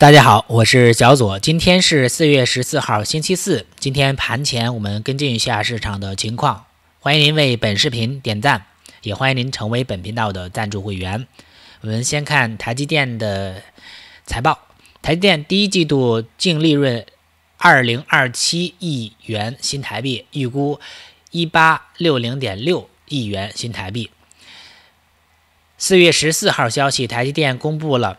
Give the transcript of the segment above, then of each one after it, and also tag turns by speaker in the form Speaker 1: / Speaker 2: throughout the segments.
Speaker 1: 大家好，我是小左，今天是四月十四号，星期四。今天盘前我们跟进一下市场的情况。欢迎您为本视频点赞，也欢迎您成为本频道的赞助会员。我们先看台积电的财报。台积电第一季度净利润二零二七亿元新台币，预估一八六零点六亿元新台币。四月十四号消息，台积电公布了。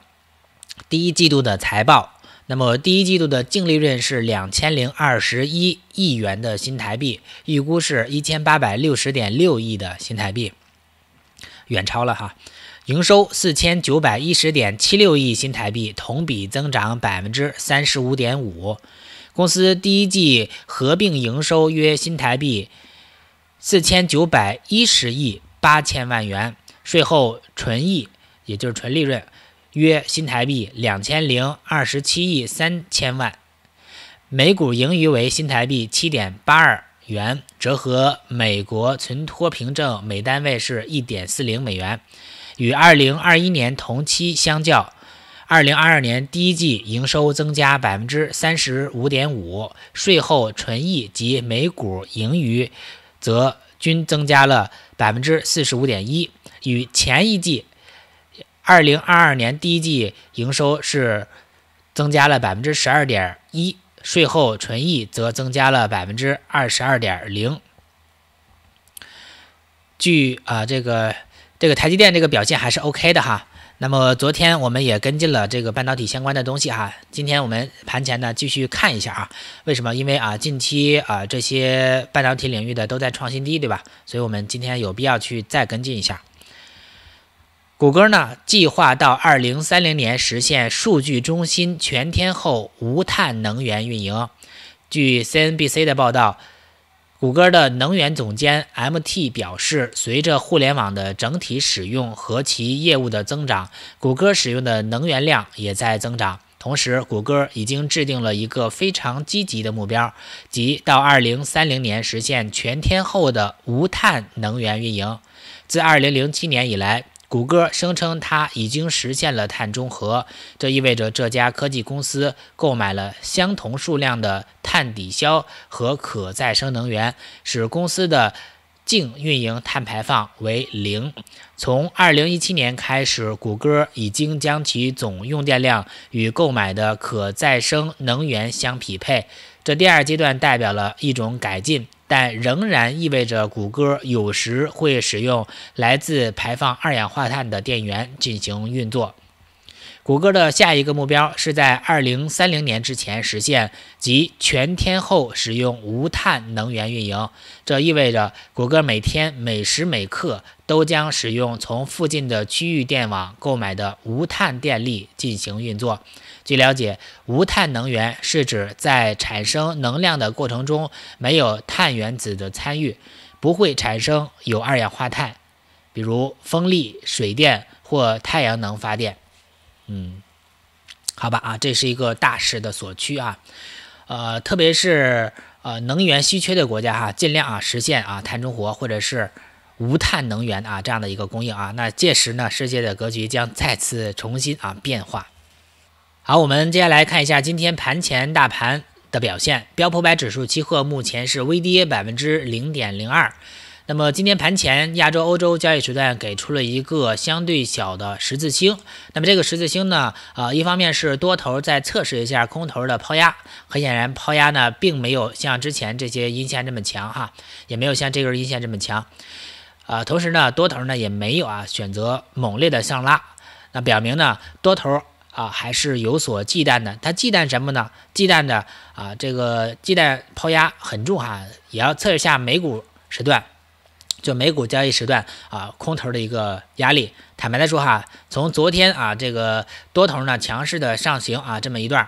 Speaker 1: 第一季度的财报，那么第一季度的净利润是两千零二十一亿元的新台币，预估是一千八百六十点六亿的新台币，远超了哈。营收四千九百一十点七六亿新台币，同比增长百分之三十五点五。公司第一季合并营收约新台币四千九百一十亿八千万元，税后纯益也就是纯利润。约新台币两千零二十七亿三千万，每股盈余为新台币七点八二元，折合美国存托凭证每单位是一点四零美元。与二零二一年同期相较，二零二二年第一季营收增加百分之三十五点五，税后纯益及每股盈余则均增加了百分之四十五点一，与前一季。二零二二年第一季营收是增加了百分之十二点一，税后纯益则增加了百分之二十二点零。据啊，这个这个台积电这个表现还是 OK 的哈。那么昨天我们也跟进了这个半导体相关的东西哈。今天我们盘前呢继续看一下啊，为什么？因为啊，近期啊这些半导体领域的都在创新低，对吧？所以我们今天有必要去再跟进一下。谷歌呢计划到二零三零年实现数据中心全天候无碳能源运营。据 CNBC 的报道，谷歌的能源总监 MT 表示，随着互联网的整体使用和其业务的增长，谷歌使用的能源量也在增长。同时，谷歌已经制定了一个非常积极的目标，即到二零三零年实现全天候的无碳能源运营。自二零零七年以来，谷歌声称，它已经实现了碳中和，这意味着这家科技公司购买了相同数量的碳抵消和可再生能源，使公司的净运营碳排放为零。从2017年开始，谷歌已经将其总用电量与购买的可再生能源相匹配。这第二阶段代表了一种改进。但仍然意味着谷歌有时会使用来自排放二氧化碳的电源进行运作。谷歌的下一个目标是在2030年之前实现即全天候使用无碳能源运营，这意味着谷歌每天每时每刻。都将使用从附近的区域电网购买的无碳电力进行运作。据了解，无碳能源是指在产生能量的过程中没有碳原子的参与，不会产生有二氧化碳，比如风力、水电或太阳能发电。嗯，好吧啊，这是一个大势的所趋啊，呃，特别是呃能源稀缺的国家哈，尽量啊实现啊碳中和或者是。无碳能源啊，这样的一个供应啊，那届时呢，世界的格局将再次重新啊变化。好，我们接下来看一下今天盘前大盘的表现，标普百指数期货目前是微跌百分之零点零二。那么今天盘前亚洲、欧洲交易时段给出了一个相对小的十字星。那么这个十字星呢，呃，一方面是多头在测试一下空头的抛压，很显然抛压呢并没有像之前这些阴线这么强哈，也没有像这根阴线这么强。啊，同时呢，多头呢也没有啊，选择猛烈的上拉，那表明呢，多头啊还是有所忌惮的。它忌惮什么呢？忌惮的啊，这个忌惮抛压很重哈，也要测一下美股时段，就美股交易时段啊，空头的一个压力。坦白来说哈，从昨天啊，这个多头呢强势的上行啊，这么一段。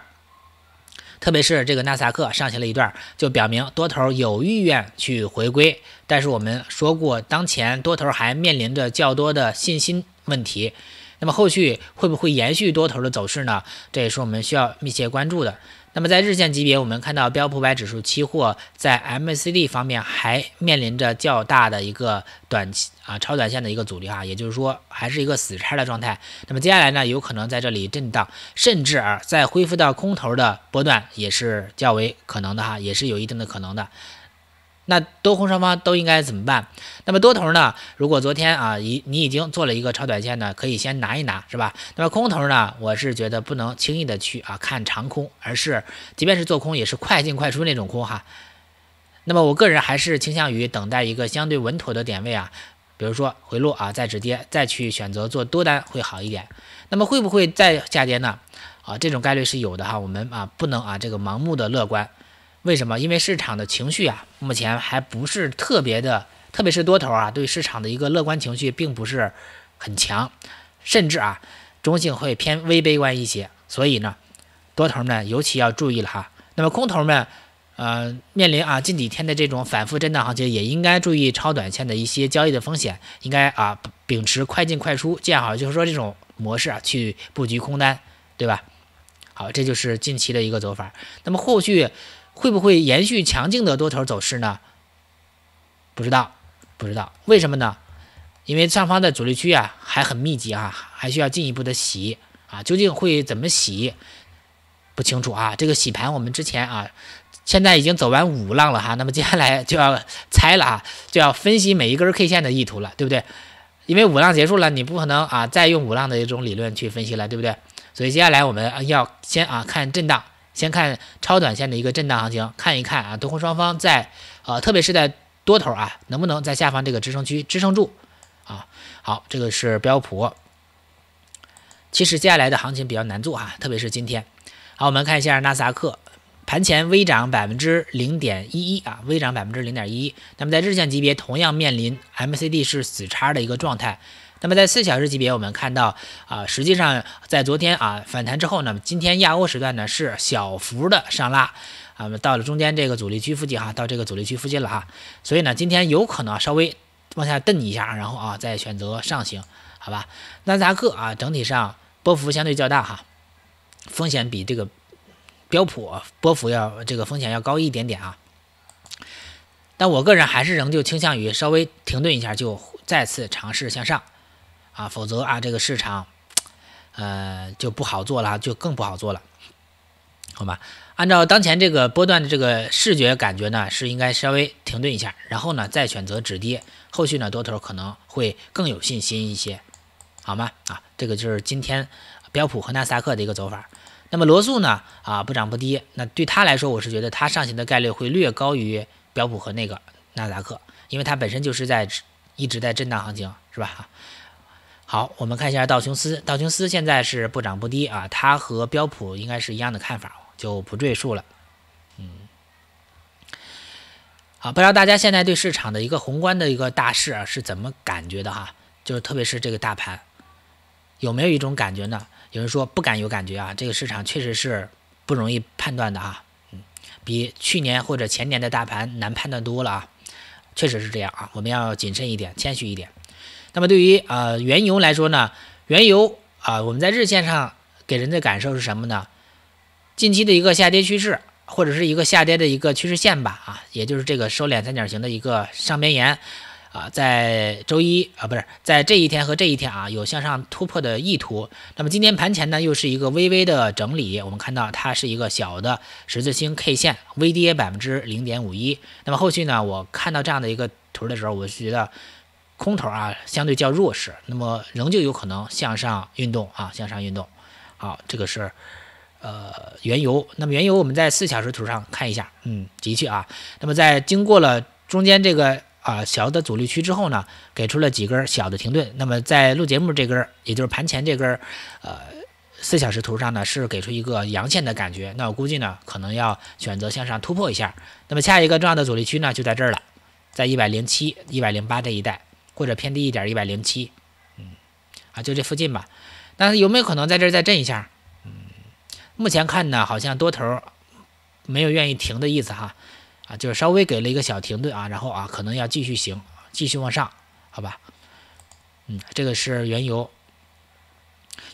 Speaker 1: 特别是这个纳萨克上行了一段，就表明多头有意愿去回归，但是我们说过，当前多头还面临着较多的信心问题。那么后续会不会延续多头的走势呢？这也是我们需要密切关注的。那么在日线级别，我们看到标普百指数期货在 MACD 方面还面临着较大的一个短期啊超短线的一个阻力啊，也就是说还是一个死叉的状态。那么接下来呢，有可能在这里震荡，甚至啊再恢复到空头的波段也是较为可能的哈，也是有一定的可能的。那多空双方都应该怎么办？那么多头呢？如果昨天啊，已你已经做了一个超短线呢，可以先拿一拿，是吧？那么空头呢？我是觉得不能轻易的去啊看长空，而是即便是做空，也是快进快出那种空哈。那么我个人还是倾向于等待一个相对稳妥的点位啊，比如说回落啊，再止跌，再去选择做多单会好一点。那么会不会再下跌呢？啊，这种概率是有的哈，我们啊不能啊这个盲目的乐观。为什么？因为市场的情绪啊，目前还不是特别的，特别是多头啊，对市场的一个乐观情绪并不是很强，甚至啊，中性会偏微悲观一些。所以呢，多头们尤其要注意了哈。那么空头们，呃，面临啊近几天的这种反复震荡行情，也应该注意超短线的一些交易的风险，应该啊秉持快进快出见好就是说这种模式啊去布局空单，对吧？好，这就是近期的一个走法。那么后续。会不会延续强劲的多头走势呢？不知道，不知道，为什么呢？因为上方的阻力区啊还很密集啊，还需要进一步的洗啊，究竟会怎么洗？不清楚啊。这个洗盘我们之前啊，现在已经走完五浪了哈，那么接下来就要猜了啊，就要分析每一根 K 线的意图了，对不对？因为五浪结束了，你不可能啊再用五浪的一种理论去分析了，对不对？所以接下来我们要先啊看震荡。先看超短线的一个震荡行情，看一看啊，多空双方在，呃，特别是在多头啊，能不能在下方这个支撑区支撑住啊？好，这个是标普。其实接下来的行情比较难做哈，特别是今天。好，我们看一下纳斯达克，盘前微涨百分之零点一一啊，微涨百分之零点一一。那么在日线级别，同样面临 MCD 是死叉的一个状态。那么在四小时级别，我们看到啊，实际上在昨天啊反弹之后呢，今天亚欧时段呢是小幅的上拉，啊，到了中间这个阻力区附近哈，到这个阻力区附近了哈，所以呢今天有可能稍微往下蹬一下，然后啊再选择上行，好吧？纳斯达克啊整体上波幅相对较大哈，风险比这个标普波幅要这个风险要高一点点啊，但我个人还是仍旧倾向于稍微停顿一下就再次尝试向上。啊，否则啊，这个市场，呃，就不好做了，就更不好做了，好吗？按照当前这个波段的这个视觉感觉呢，是应该稍微停顿一下，然后呢，再选择止跌，后续呢，多头可能会更有信心一些，好吗？啊，这个就是今天标普和纳斯达克的一个走法。那么罗素呢，啊，不涨不跌，那对他来说，我是觉得它上行的概率会略高于标普和那个纳斯达克，因为它本身就是在一直在震荡行情，是吧？好，我们看一下道琼斯。道琼斯现在是不涨不跌啊，它和标普应该是一样的看法，就不赘述了。嗯，好，不知道大家现在对市场的一个宏观的一个大势啊、是怎么感觉的哈？就是特别是这个大盘，有没有一种感觉呢？有人说不敢有感觉啊，这个市场确实是不容易判断的啊。嗯，比去年或者前年的大盘难判断多了啊，确实是这样啊，我们要谨慎一点，谦虚一点。那么对于啊原油来说呢，原油啊我们在日线上给人的感受是什么呢？近期的一个下跌趋势，或者是一个下跌的一个趋势线吧啊，也就是这个收敛三角形的一个上边沿啊，在周一啊不是在这一天和这一天啊有向上突破的意图。那么今天盘前呢又是一个微微的整理，我们看到它是一个小的十字星 K 线，微跌百分之零点五一。那么后续呢，我看到这样的一个图的时候，我是觉得。空头啊相对较弱势，那么仍旧有可能向上运动啊向上运动。好，这个是呃原油。那么原油我们在四小时图上看一下，嗯的确啊。那么在经过了中间这个啊小的阻力区之后呢，给出了几根小的停顿。那么在录节目这根，也就是盘前这根，呃四小时图上呢是给出一个阳线的感觉。那我估计呢可能要选择向上突破一下。那么下一个重要的阻力区呢就在这儿了，在一百零七、一百零八这一带。或者偏低一点，一百零七，嗯，啊，就这附近吧。但是有没有可能在这儿再震一下？嗯，目前看呢，好像多头没有愿意停的意思哈，啊，就是稍微给了一个小停顿啊，然后啊，可能要继续行，继续往上，好吧？嗯，这个是原油，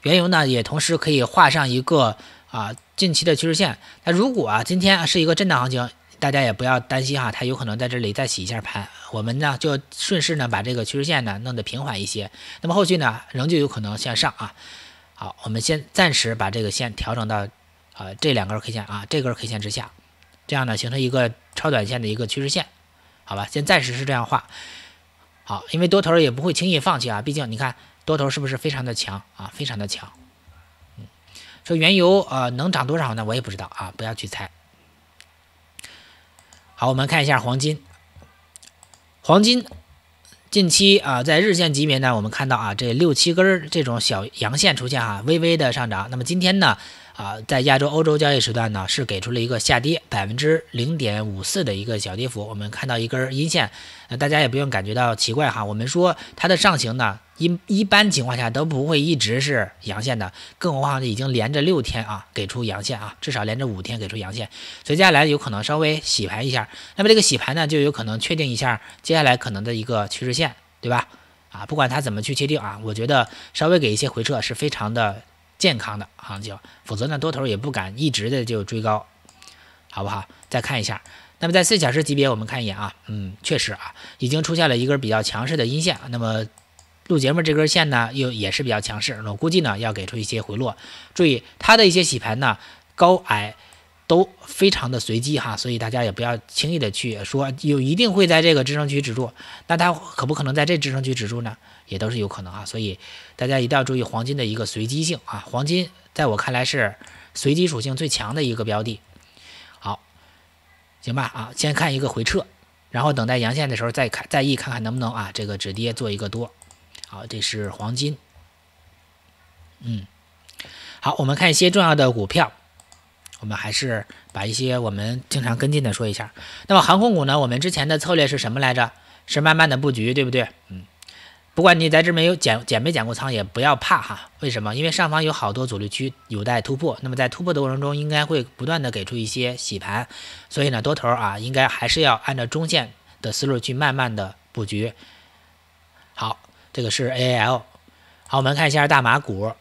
Speaker 1: 原油呢也同时可以画上一个啊近期的趋势线。那如果啊今天是一个震荡行情。大家也不要担心哈，它有可能在这里再洗一下盘，我们呢就顺势呢把这个趋势线呢弄得平缓一些，那么后续呢仍旧有可能向上啊。好，我们先暂时把这个线调整到，呃，这两根 K 线啊，这根 K 线之下，这样呢形成一个超短线的一个趋势线，好吧，先暂时是这样画。好，因为多头也不会轻易放弃啊，毕竟你看多头是不是非常的强啊，非常的强。嗯，说原油啊能涨多少呢？我也不知道啊，不要去猜。好，我们看一下黄金。黄金近期啊，在日线级别呢，我们看到啊，这六七根这种小阳线出现啊，微微的上涨。那么今天呢？啊，在亚洲、欧洲交易时段呢，是给出了一个下跌百分之零点五四的一个小跌幅，我们看到一根阴线，那大家也不用感觉到奇怪哈。我们说它的上行呢，一一般情况下都不会一直是阳线的，更何况已经连着六天啊给出阳线啊，至少连着五天给出阳线，所以接下来有可能稍微洗盘一下，那么这个洗盘呢，就有可能确定一下接下来可能的一个趋势线，对吧？啊，不管它怎么去确定啊，我觉得稍微给一些回撤是非常的。健康的行情，否则呢多头也不敢一直的就追高，好不好？再看一下，那么在四小时级别，我们看一眼啊，嗯，确实啊，已经出现了一根比较强势的阴线。那么录节目这根线呢，又也是比较强势，我估计呢要给出一些回落。注意它的一些洗盘呢，高矮都非常的随机哈，所以大家也不要轻易的去说有一定会在这个支撑区止住。那它可不可能在这支撑区止住呢？也都是有可能啊，所以大家一定要注意黄金的一个随机性啊。黄金在我看来是随机属性最强的一个标的。好，行吧啊，先看一个回撤，然后等待阳线的时候再看再议，看看能不能啊这个止跌做一个多。好，这是黄金。嗯，好，我们看一些重要的股票，我们还是把一些我们经常跟进的说一下。那么航空股呢，我们之前的策略是什么来着？是慢慢的布局，对不对？嗯。不管你在这没有减减没减过仓，也不要怕哈。为什么？因为上方有好多阻力区有待突破。那么在突破的过程中，应该会不断的给出一些洗盘。所以呢，多头啊，应该还是要按照中线的思路去慢慢的布局。好，这个是 AAL。好，我们看一下大马股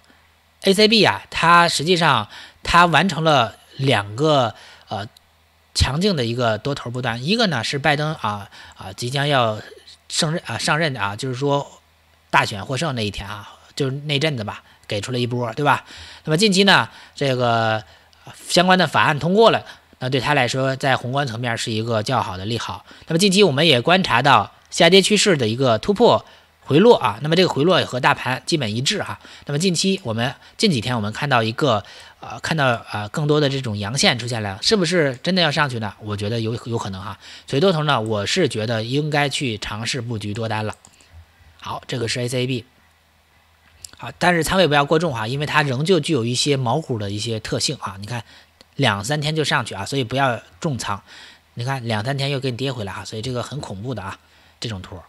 Speaker 1: ACB 啊，它实际上它完成了两个呃强劲的一个多头不断，一个呢是拜登啊啊即将要上任啊上任的啊，就是说。大选获胜那一天啊，就是那阵子吧，给出了一波，对吧？那么近期呢，这个相关的法案通过了，那对他来说，在宏观层面是一个较好的利好。那么近期我们也观察到下跌趋势的一个突破回落啊，那么这个回落也和大盘基本一致哈。那么近期我们近几天我们看到一个呃，看到呃更多的这种阳线出现了，是不是真的要上去呢？我觉得有有可能哈，所以多头呢，我是觉得应该去尝试布局多单了。好，这个是 A、C、B，好，但是仓位不要过重哈，因为它仍旧具有一些毛股的一些特性啊。你看，两三天就上去啊，所以不要重仓。你看，两三天又给你跌回来啊，所以这个很恐怖的啊，这种图，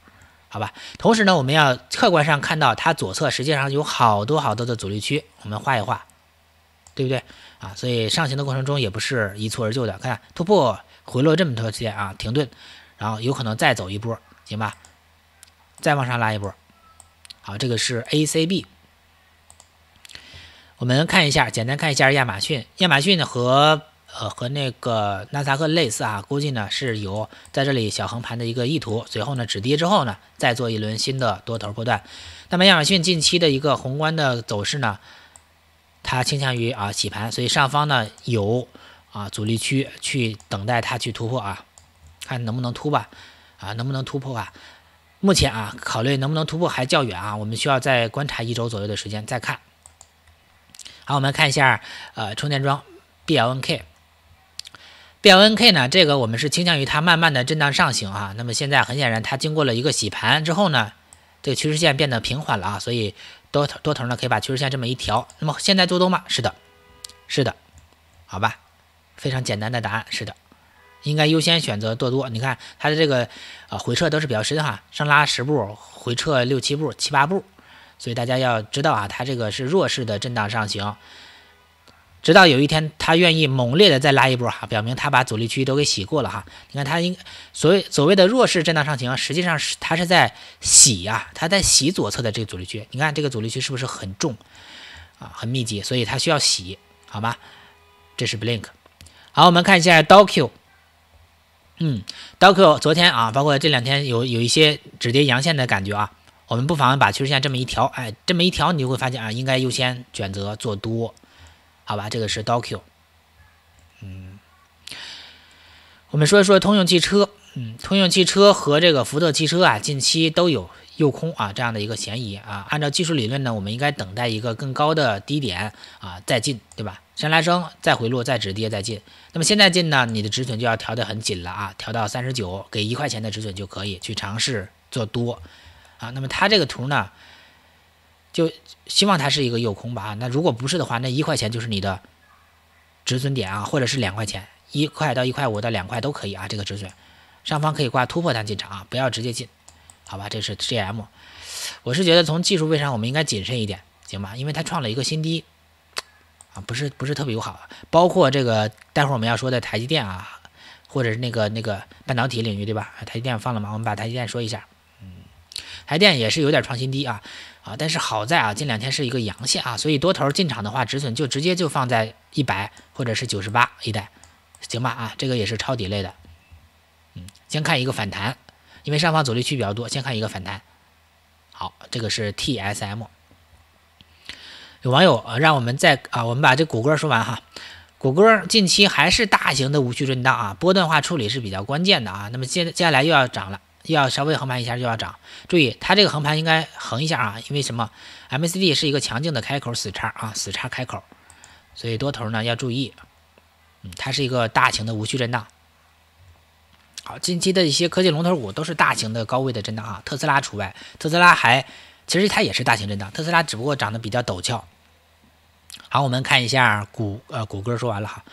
Speaker 1: 好吧。同时呢，我们要客观上看到，它左侧实际上有好多好多的阻力区，我们画一画，对不对啊？所以上行的过程中也不是一蹴而就的，看突破回落这么多天啊，停顿，然后有可能再走一波，行吧？再往上拉一波，好，这个是 A C B。我们看一下，简单看一下亚马逊。亚马逊呢和呃和那个纳斯达克类似啊，估计呢是有在这里小横盘的一个意图，随后呢止跌之后呢再做一轮新的多头波段。那么亚马逊近期的一个宏观的走势呢，它倾向于啊洗盘，所以上方呢有啊阻力区去等待它去突破啊，看能不能突吧，啊，能不能突破啊？目前啊，考虑能不能突破还较远啊，我们需要再观察一周左右的时间再看。好，我们看一下，呃，充电桩 BLNK，BLNK 呢，这个我们是倾向于它慢慢的震荡上行啊。那么现在很显然，它经过了一个洗盘之后呢，这个趋势线变得平缓了啊，所以多头多头呢可以把趋势线这么一调。那么现在做多吗？是的，是的，好吧，非常简单的答案，是的。应该优先选择多多，你看它的这个啊回撤都是比较深哈，上拉十步，回撤六七步、七八步，所以大家要知道啊，它这个是弱势的震荡上行，直到有一天它愿意猛烈的再拉一波哈，表明它把阻力区都给洗过了哈。你看它应所谓所谓的弱势震荡上行实际上是它是在洗呀，它在洗左侧的这个阻力区。你看这个阻力区是不是很重啊，很密集，所以它需要洗，好吗？这是 blink。好，我们看一下 d o 刀 u 嗯，刀 Q 昨天啊，包括这两天有有一些止跌阳线的感觉啊，我们不妨把趋势线这么一条，哎，这么一条你就会发现啊，应该优先选择做多，好吧？这个是刀 Q。嗯，我们说一说通用汽车，嗯，通用汽车和这个福特汽车啊，近期都有诱空啊这样的一个嫌疑啊，按照技术理论呢，我们应该等待一个更高的低点啊再进，对吧？先拉升，再回落，再止跌，再进。那么现在进呢？你的止损就要调的很紧了啊，调到三十九，给一块钱的止损就可以去尝试做多啊。那么它这个图呢，就希望它是一个诱空吧。那如果不是的话，那一块钱就是你的止损点啊，或者是两块钱，一块到一块五到两块都可以啊。这个止损上方可以挂突破单进场啊，不要直接进，好吧？这是 G M，我是觉得从技术位上我们应该谨慎一点，行吧？因为它创了一个新低。啊，不是不是特别友好，包括这个待会我们要说的台积电啊，或者是那个那个半导体领域对吧？台积电放了吗？我们把台积电说一下。嗯，台电也是有点创新低啊，啊，但是好在啊，近两天是一个阳线啊，所以多头进场的话，止损就直接就放在一百或者是九十八一带，行吧？啊，这个也是抄底类的。嗯，先看一个反弹，因为上方阻力区比较多，先看一个反弹。好，这个是 TSM。有网友啊，让我们再啊，我们把这谷歌说完哈。谷歌近期还是大型的无序震荡啊，波段化处理是比较关键的啊。那么接接下来又要涨了，又要稍微横盘一下就要涨。注意，它这个横盘应该横一下啊，因为什么？MACD 是一个强劲的开口死叉啊，死叉开口，所以多头呢要注意，嗯，它是一个大型的无序震荡。好，近期的一些科技龙头股都是大型的高位的震荡啊，特斯拉除外，特斯拉还。其实它也是大型震荡，特斯拉只不过长得比较陡峭。好，我们看一下谷呃谷歌说完了哈，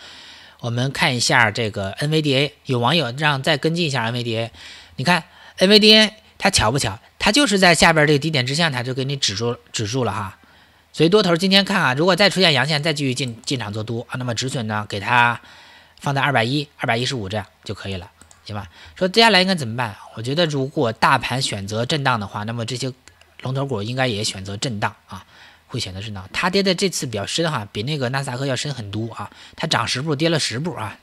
Speaker 1: 我们看一下这个 NVDA。有网友让再跟进一下 NVDA，你看 NVDA 它巧不巧？它就是在下边这个低点之下，它就给你止住止住了哈。所以多头今天看啊，如果再出现阳线，再继续进进场做多啊，那么止损呢，给它放在二百一、二百一十五这样就可以了，行吧？说接下来应该怎么办？我觉得如果大盘选择震荡的话，那么这些。龙头股应该也选择震荡啊，会选择震荡。它跌的这次比较深哈，比那个纳斯达克要深很多啊。它涨十步，跌了十步啊。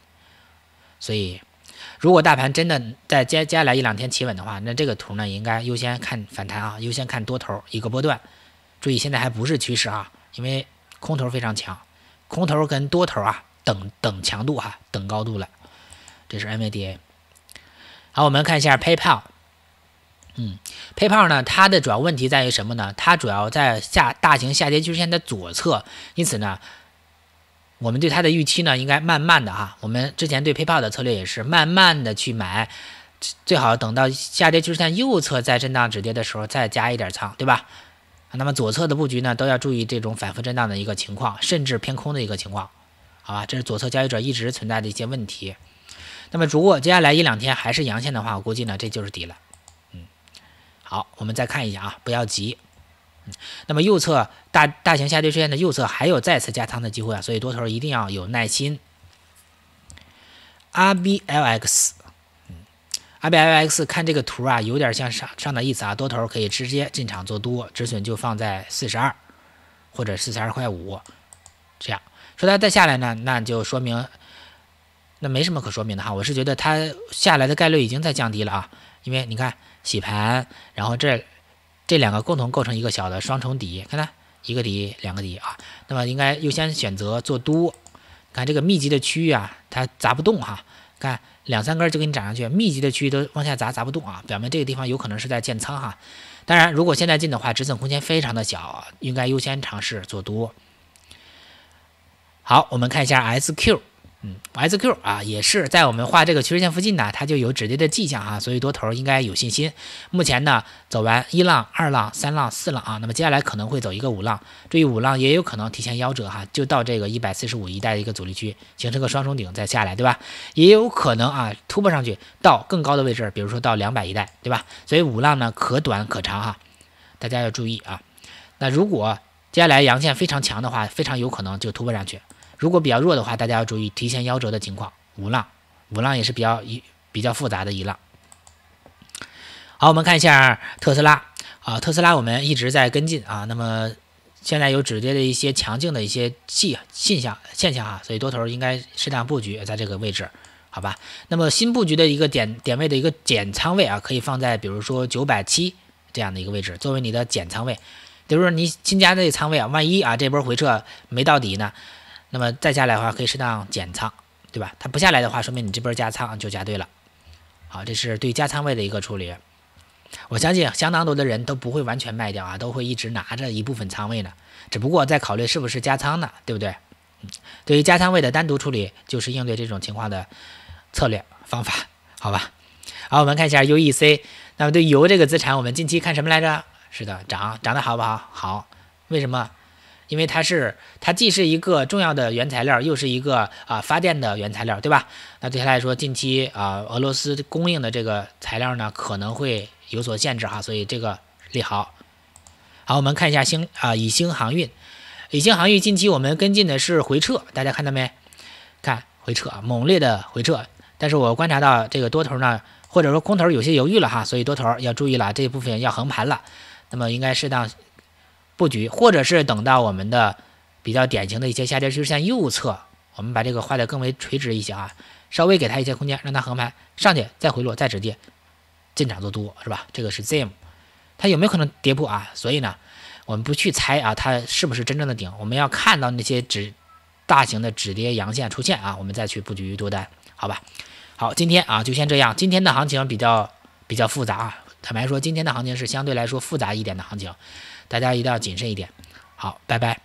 Speaker 1: 所以，如果大盘真的在接接下来一两天企稳的话，那这个图呢应该优先看反弹啊，优先看多头一个波段。注意，现在还不是趋势啊，因为空头非常强，空头跟多头啊，等等强度哈，等高度了。这是 m a D A。好，我们看一下 PayPal。嗯，配炮呢，它的主要问题在于什么呢？它主要在下大型下跌趋势线的左侧，因此呢，我们对它的预期呢，应该慢慢的哈。我们之前对配炮的策略也是慢慢的去买，最好等到下跌趋势线右侧再震荡止跌的时候再加一点仓，对吧？那么左侧的布局呢，都要注意这种反复震荡的一个情况，甚至偏空的一个情况，好吧？这是左侧交易者一直存在的一些问题。那么如果接下来一两天还是阳线的话，我估计呢，这就是底了。好，我们再看一下啊，不要急。嗯，那么右侧大大型下跌出现的右侧还有再次加仓的机会啊，所以多头一定要有耐心。RBLX，嗯，RBLX，看这个图啊，有点像上上的意思啊，多头可以直接进场做多，止损就放在四十二或者四十二块五。这样说它再下来呢，那就说明那没什么可说明的哈，我是觉得它下来的概率已经在降低了啊，因为你看。洗盘，然后这这两个共同构成一个小的双重底，看看一个底，两个底啊。那么应该优先选择做多，看这个密集的区域啊，它砸不动哈。看两三根就给你涨上去，密集的区域都往下砸砸不动啊，表明这个地方有可能是在建仓哈。当然，如果现在进的话，止损空间非常的小，应该优先尝试做多。好，我们看一下 SQ。嗯，S Q 啊，也是在我们画这个趋势线附近呢，它就有止跌的迹象啊，所以多头应该有信心。目前呢，走完一浪、二浪、三浪、四浪啊，那么接下来可能会走一个五浪，注意五浪也有可能提前夭折哈，就到这个一百四十五一带的一个阻力区形成个双重顶再下来，对吧？也有可能啊，突破上去到更高的位置，比如说到两百一带，对吧？所以五浪呢可短可长哈，大家要注意啊。那如果接下来阳线非常强的话，非常有可能就突破上去。如果比较弱的话，大家要注意提前夭折的情况。五浪，五浪也是比较一比较复杂的一浪。好，我们看一下特斯拉啊，特斯拉我们一直在跟进啊，那么现在有止跌的一些强劲的一些信现象现象啊，所以多头应该适当布局在这个位置，好吧？那么新布局的一个点点位的一个减仓位啊，可以放在比如说九百七这样的一个位置作为你的减仓位，比如说你新加的仓位啊，万一啊这波回撤没到底呢？那么再下来的话，可以适当减仓，对吧？它不下来的话，说明你这波加仓就加对了。好，这是对加仓位的一个处理。我相信相当多的人都不会完全卖掉啊，都会一直拿着一部分仓位呢，只不过在考虑是不是加仓呢，对不对？对于加仓位的单独处理，就是应对这种情况的策略方法，好吧？好，我们看一下 U E C。那么对油这个资产，我们近期看什么来着？是的，涨，涨得好不好？好，为什么？因为它是，它既是一个重要的原材料，又是一个啊发电的原材料，对吧？那对他来说，近期啊俄罗斯供应的这个材料呢可能会有所限制哈，所以这个利好。好，我们看一下星啊以星航运，以星航运近期我们跟进的是回撤，大家看到没？看回撤，猛烈的回撤。但是我观察到这个多头呢，或者说空头有些犹豫了哈，所以多头要注意了，这一部分要横盘了，那么应该适当。布局，或者是等到我们的比较典型的一些下跌趋势线右侧，我们把这个画的更为垂直一些啊，稍微给它一些空间，让它横盘上去，再回落，再止跌进场做多，是吧？这个是 ZM，它有没有可能跌破啊？所以呢，我们不去猜啊，它是不是真正的顶，我们要看到那些止大型的止跌阳线出现啊，我们再去布局多单，好吧？好，今天啊就先这样，今天的行情比较比较复杂啊，坦白说，今天的行情是相对来说复杂一点的行情。大家一定要谨慎一点。好，拜拜。